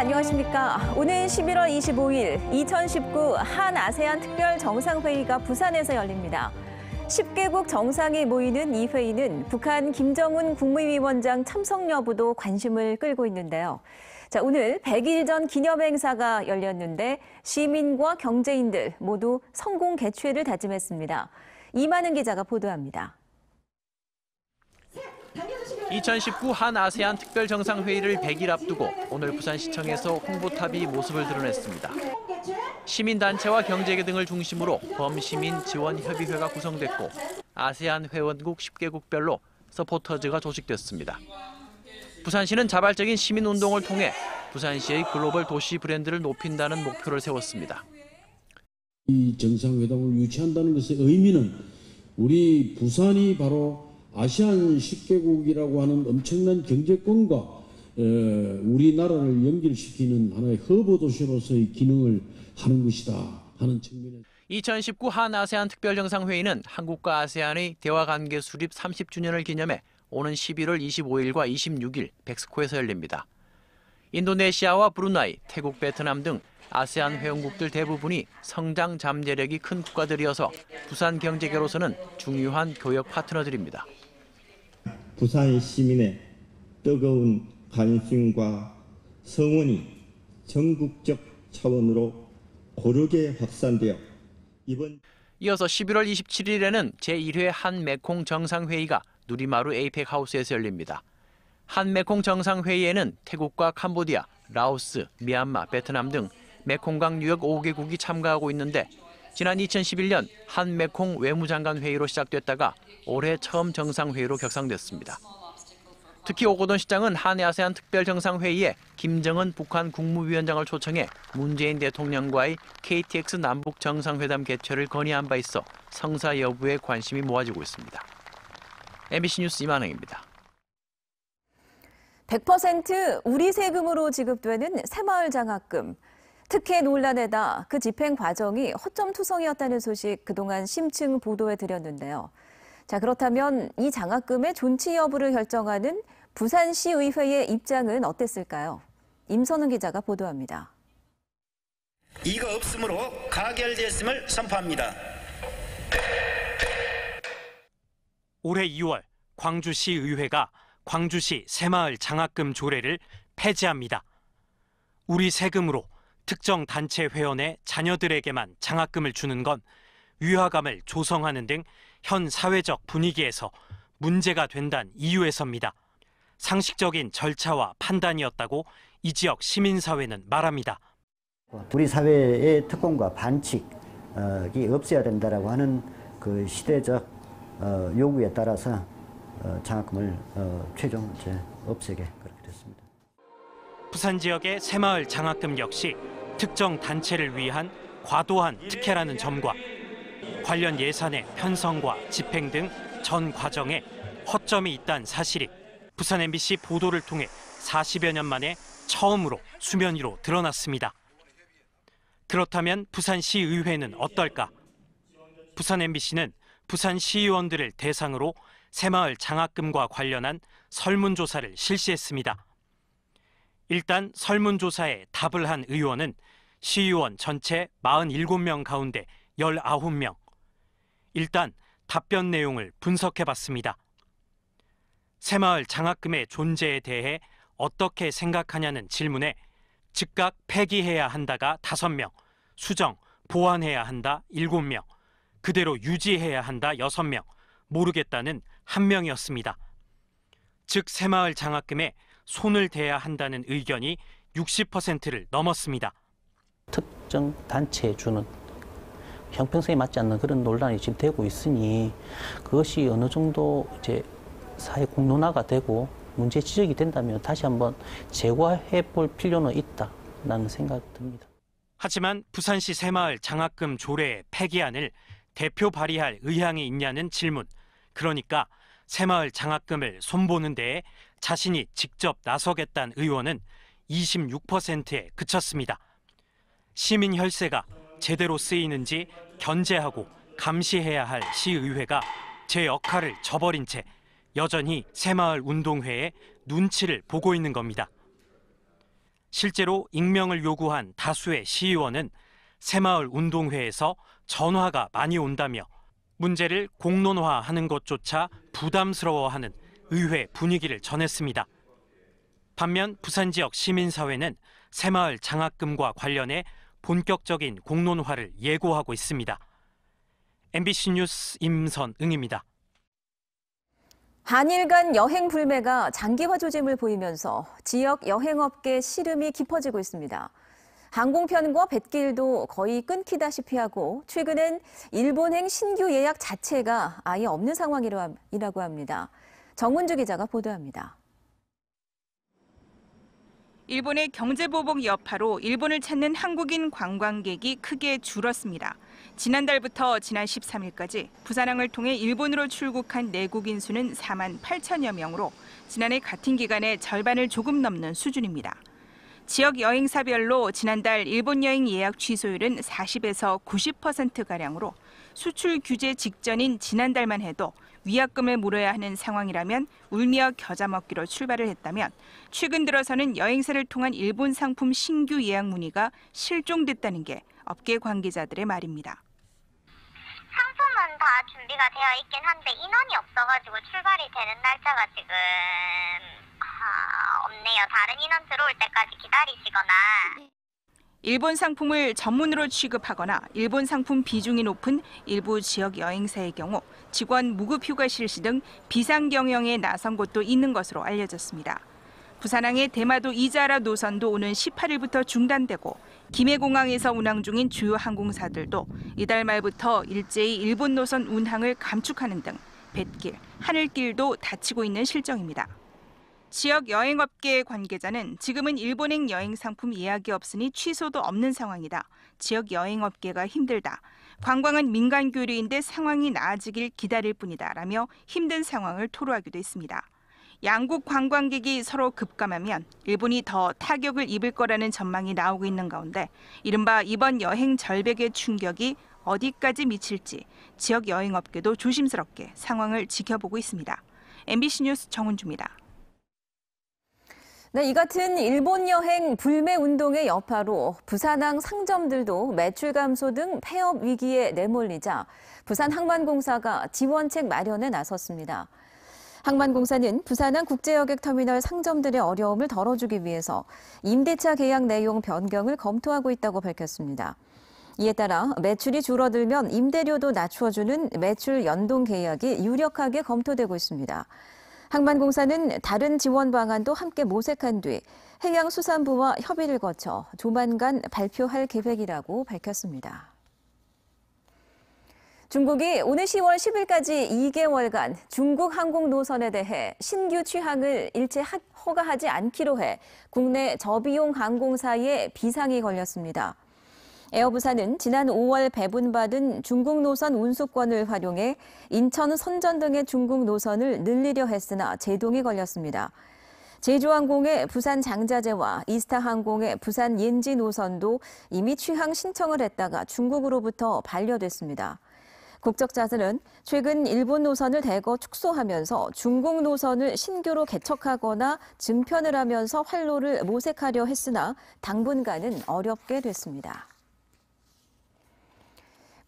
안녕하십니까. 오늘 11월 25일 2019 한 아세안 특별 정상회의가 부산에서 열립니다. 10개국 정상이 모이는 이 회의는 북한 김정은 국무위원장 참석 여부도 관심을 끌고 있는데요. 자, 오늘 100일 전 기념 행사가 열렸는데 시민과 경제인들 모두 성공 개최를 다짐했습니다. 이만은 기자가 보도합니다. 2019한 아세안 특별 정상회의를 100일 앞두고 오늘 부산시청에서 홍보탑이 모습을 드러냈습니다. 시민단체와 경제계 등을 중심으로 범시민 지원협의회가 구성됐고 아세안 회원국 10개국별로 서포터즈가 조직됐습니다. 부산시는 자발적인 시민운동을 통해 부산시의 글로벌 도시 브랜드를 높인다는 목표를 세웠습니다. 이 정상회담을 유치한다는 것의 의미는 우리 부산이 바로 아시안 10개국이라고 하는 엄청난 경제권과 우리나라를 연결시키는 하나의 허브 도시로서의 기능을 하는 것이다 하는 측면에2019한 아세안 특별정상회의는 한국과 아세안의 대화관계 수립 30주년을 기념해 오는 11월 25일과 26일 백스코에서 열립니다. 인도네시아와 브루나이, 태국, 베트남 등 아세안 회원국들 대부분이 성장 잠재력이 큰 국가들이어서 부산 경제계로서는 중요한 교역 파트너들입니다. 부산 시민의 뜨거운 관심과 성원이 전국적 차원으로 고르게 확산되어 이번 이어서 11월 27일에는 제1회 한메콩 정상회의가 누리마루 에이펙 하우스에서 열립니다. 한메콩 정상회의에는 태국과 캄보디아, 라오스, 미얀마, 베트남 등 메콩강 유역 5개국이 참가하고 있는데 지난 2011년 한메콩 외무장관 회의로 시작됐다가 올해 처음 정상회의로 격상됐습니다. 특히 오고돈 시장은 한해 아세안 특별정상회의에 김정은 북한 국무위원장을 초청해 문재인 대통령과의 KTX 남북 정상회담 개최를 건의한 바 있어 성사 여부에 관심이 모아지고 있습니다. MBC 뉴스 이만행입니다. 100% 우리 세금으로 지급되는 새마을 장학금. 특혜 논란에다 그 집행 과정이 허점 투성이었다는 소식 그동안 심층 보도해 드렸는데요. 자, 그렇다면 이 장학금의 존치 여부를 결정하는 부산시의회의 입장은 어땠을까요? 임선은 기자가 보도합니다. 이가 없으므로 가결됐음을 선포합니다. 올해 2월 광주시 의회가 광주시 새마을 장학금 조례를 폐지합니다. 우리 세금으로 특정 단체 회원의 자녀들에게만 장학금을 주는 건 위화감을 조성하는 등 현 사회적 분위기에서 문제가 된다는 이유에서입니다. 상식적인 절차와 판단이었다고 이 지역 시민사회는 말합니다. 우리 사회의 특권과 반칙이 없어야 된다라고 하는 그 시대적 어, 요구에 따라서 어, 장학금을 어, 최종 없애게. 부산 지역의 새마을 장학금 역시 특정 단체를 위한 과도한 특혜라는 점과 관련 예산의 편성과 집행 등 전 과정에 허점이 있다는 사실이 부산 MBC 보도를 통해 40여 년 만에 처음으로 수면 위로 드러났습니다. 그렇다면 부산시의회는 어떨까? 부산 MBC는 부산시의원들을 대상으로 새마을 장학금과 관련한 설문조사를 실시했습니다. 일단 설문조사에 답을 한 의원은 시의원 전체 47명 가운데 19명. 일단 답변 내용을 분석해 봤습니다. 새마을 장학금의 존재에 대해 어떻게 생각하냐는 질문에 즉각 폐기해야 한다가 5명, 수정, 보완해야 한다 7명, 그대로 유지해야 한다 6명, 모르겠다는 1명이었습니다. 즉 새마을 장학금의 손을 대야 한다는 의견이 60%를 넘었습니다. 특정 단체에 주는 형평성에 맞지 않는 그런 논란이 지금 되고 있으니 그것이 어느 정도 이제 사회 공론화가 되고 문제 지적이 된다면 다시 한번 재과해 볼 필요는 있다라는 생각이 듭니다. 하지만 부산시 새마을 장학금 조례 폐기안을 대표 발의할 의향이 있냐는 질문. 그러니까 새마을 장학금을 손보는 데 자신이 직접 나서겠다는 의원은 26%에 그쳤습니다. 시민 혈세가 제대로 쓰이는지 견제하고 감시해야 할 시의회가 제 역할을 저버린 채 여전히 새마을 운동회에 눈치를 보고 있는 겁니다. 실제로 익명을 요구한 다수의 시의원은 새마을 운동회에서 전화가 많이 온다며 문제를 공론화하는 것조차 부담스러워하는 의회 분위기를 전했습니다. 반면 부산 지역 시민사회는 새마을 장학금과 관련해 본격적인 공론화를 예고하고 있습니다. MBC 뉴스 임선응입니다. 한일 간 여행 불매가 장기화 조짐을 보이면서 지역 여행업계 시름이 깊어지고 있습니다. 항공편과 뭐 뱃길도 거의 끊기다시피 하고 최근엔 일본행 신규 예약 자체가 아예 없는 상황이라고 합니다. 정문주 기자가 보도합니다. 일본의 경제 보복 여파로 일본을 찾는 한국인 관광객이 크게 줄었습니다. 지난달부터 지난 13일까지 부산항을 통해 일본으로 출국한 내국인 수는 4만 8천여 명으로 지난해 같은 기간의 절반을 조금 넘는 수준입니다. 지역 여행사별로 지난달 일본 여행 예약 취소율은 40에서 90%가량으로 수출 규제 직전인 지난달만 해도 위약금을 물어야 하는 상황이라면 울며 겨자 먹기로 출발을 했다면 최근 들어서는 여행사를 통한 일본 상품 신규 예약 문의가 실종됐다는 게 업계 관계자들의 말입니다. 상품은 다 준비가 되어 있긴 한데 인원이 없어가지고 출발이 되는 날짜가 지금 아, 없네요. 다른 인원 들어올 때까지 기다리시거나 일본 상품을 전문으로 취급하거나 일본 상품 비중이 높은 일부 지역 여행사의 경우 직원 무급 휴가 실시 등 비상 경영에 나선 곳도 있는 것으로 알려졌습니다. 부산항의 대마도 이자라 노선도 오는 18일부터 중단되고 김해공항에서 운항 중인 주요 항공사들도 이달 말부터 일제히 일본 노선 운항을 감축하는 등 뱃길, 하늘길도 닫히고 있는 실정입니다. 지역 여행업계 관계자는 지금은 일본행 여행 상품 예약이 없으니 취소도 없는 상황이다. 지역 여행업계가 힘들다. 관광은 민간 교류인데 상황이 나아지길 기다릴 뿐이다. 라며 힘든 상황을 토로하기도 했습니다. 양국 관광객이 서로 급감하면 일본이 더 타격을 입을 거라는 전망이 나오고 있는 가운데 이른바 이번 여행 절벽의 충격이 어디까지 미칠지 지역 여행업계도 조심스럽게 상황을 지켜보고 있습니다. MBC 뉴스 정은주입니다. 네, 이 같은 일본 여행 불매 운동의 여파로 부산항 상점들도 매출 감소 등 폐업 위기에 내몰리자 부산항만공사가 지원책 마련에 나섰습니다. 항만공사는 부산항 국제여객터미널 상점들의 어려움을 덜어주기 위해서 임대차 계약 내용 변경을 검토하고 있다고 밝혔습니다. 이에 따라 매출이 줄어들면 임대료도 낮춰주는 매출 연동 계약이 유력하게 검토되고 있습니다. 항만공사는 다른 지원 방안도 함께 모색한 뒤 해양수산부와 협의를 거쳐 조만간 발표할 계획이라고 밝혔습니다. 중국이 오늘 10월 10일까지 2개월간 중국 항공 노선에 대해 신규 취항을 일체 허가하지 않기로 해 국내 저비용 항공사에 비상이 걸렸습니다. 에어부산은 지난 5월 배분받은 중국 노선 운수권을 활용해 인천 선전 등의 중국 노선을 늘리려 했으나 제동이 걸렸습니다. 제주항공의 부산 장자재와 이스타항공의 부산 옌지 노선도 이미 취항 신청을 했다가 중국으로부터 반려됐습니다. 국적자들은 최근 일본 노선을 대거 축소하면서 중국 노선을 신규로 개척하거나 증편을 하면서 활로를 모색하려 했으나 당분간은 어렵게 됐습니다.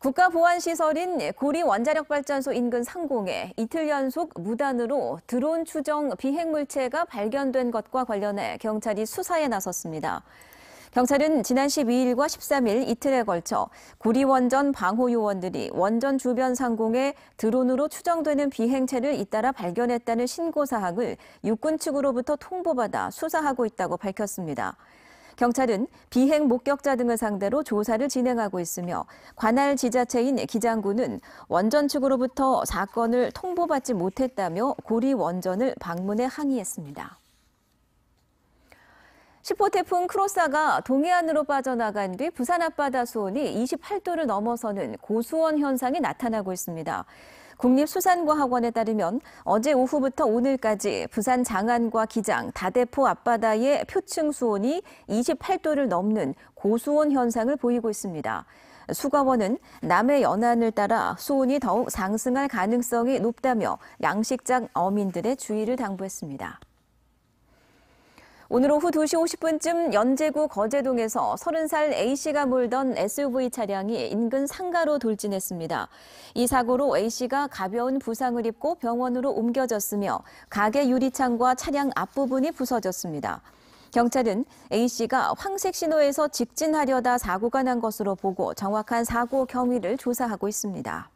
국가보안시설인 고리원자력발전소 인근 상공에 이틀 연속 무단으로 드론 추정 비행물체가 발견된 것과 관련해 경찰이 수사에 나섰습니다. 경찰은 지난 12일과 13일 이틀에 걸쳐 고리원전 방호 요원들이 원전 주변 상공에 드론으로 추정되는 비행체를 잇따라 발견했다는 신고 사항을 육군 측으로부터 통보받아 수사하고 있다고 밝혔습니다. 경찰은 비행 목격자 등을 상대로 조사를 진행하고 있으며 관할 지자체인 기장군은 원전 측으로부터 사건을 통보받지 못했다며 고리 원전을 방문해 항의했습니다. 10호 태풍 크로사가 동해안으로 빠져나간 뒤 부산 앞바다 수온이 28도를 넘어서는 고수온 현상이 나타나고 있습니다. 국립수산과학원에 따르면 어제 오후부터 오늘까지 부산 장안과 기장, 다대포 앞바다의 표층 수온이 28도를 넘는 고수온 현상을 보이고 있습니다. 수가원은 남해 연안을 따라 수온이 더욱 상승할 가능성이 높다며 양식장 어민들의 주의를 당부했습니다. 오늘 오후 2시 50분쯤 연제구 거제동에서 30살 A씨가 몰던 SUV 차량이 인근 상가로 돌진했습니다. 이 사고로 A씨가 가벼운 부상을 입고 병원으로 옮겨졌으며 가게 유리창과 차량 앞부분이 부서졌습니다. 경찰은 A씨가 황색 신호에서 직진하려다 사고가 난 것으로 보고 정확한 사고 경위를 조사하고 있습니다.